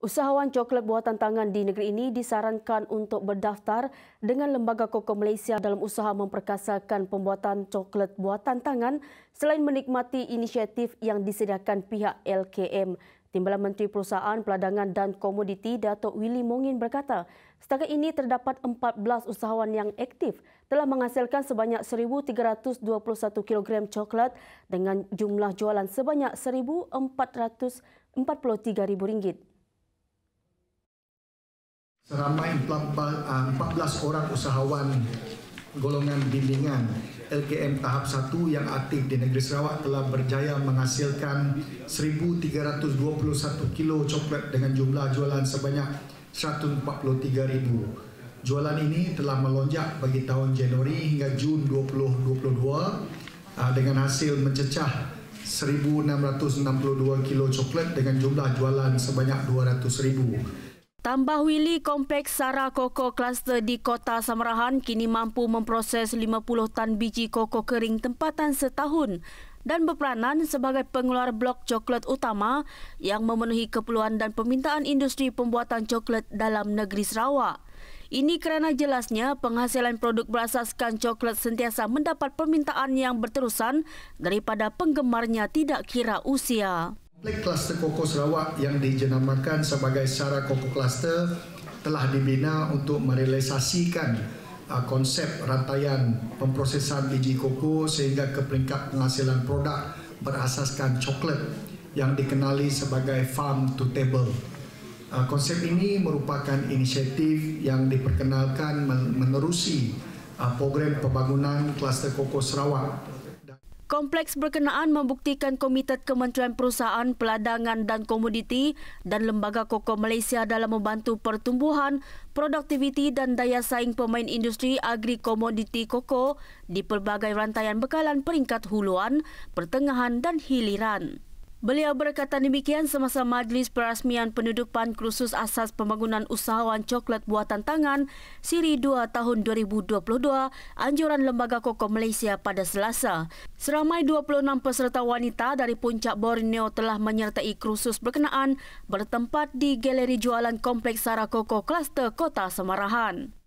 Usahawan coklat buatan tangan di negeri ini disarankan untuk berdaftar dengan Lembaga Koko Malaysia dalam usaha memperkasakan pembuatan coklat buatan tangan selain menikmati inisiatif yang disediakan pihak LKM. Timbalan Menteri Perusahaan, Peladangan dan Komoditi Datuk Willy Mongin berkata, setakat ini terdapat 14 usahawan yang aktif telah menghasilkan sebanyak 1,321 kg coklat dengan jumlah jualan sebanyak RM1,443,000 seramai 14 ah, orang usahawan golongan bimbingan LKM tahap 1 yang aktif di negeri Sarawak telah berjaya menghasilkan 1321 kilo coklat dengan jumlah jualan sebanyak 143,000. Jualan ini telah melonjak bagi tahun Januari hingga Jun 2022 ah, dengan hasil mencecah 1662 kilo coklat dengan jumlah jualan sebanyak 200,000. Tambah Wili Kompleks Sara Koko Kluster di Kota Samarahan kini mampu memproses 50 tan biji koko kering tempatan setahun dan berperanan sebagai pengeluar blok coklat utama yang memenuhi keperluan dan permintaan industri pembuatan coklat dalam negeri Sarawak. Ini kerana jelasnya penghasilan produk berasaskan coklat sentiasa mendapat permintaan yang berterusan daripada penggemarnya tidak kira usia. Komplek Kluster Koko Sarawak yang dijenamakan sebagai Sara Koko Kluster telah dibina untuk merealisasikan uh, konsep rantaian pemprosesan biji koko sehingga ke peringkat penghasilan produk berasaskan coklat yang dikenali sebagai Farm to Table. Uh, konsep ini merupakan inisiatif yang diperkenalkan menerusi uh, program pembangunan Kluster Koko Sarawak Kompleks berkenaan membuktikan Komited Kementerian Perusahaan, Peladangan dan Komoditi dan Lembaga Kokoh Malaysia dalam membantu pertumbuhan, produktiviti dan daya saing pemain industri agri komoditi kokoh di pelbagai rantaian bekalan peringkat huluan, pertengahan dan hiliran. Beliau berkata demikian semasa majlis perasmian pendudukan khusus asas pembangunan usahawan coklat buatan tangan Siri 2 tahun 2022 anjuran Lembaga Koko Malaysia pada Selasa. Seramai 26 peserta wanita dari puncak Borneo telah menyertai khusus berkenaan bertempat di Galeri Jualan Kompleks Sarakoko Koko Kota Semarahan.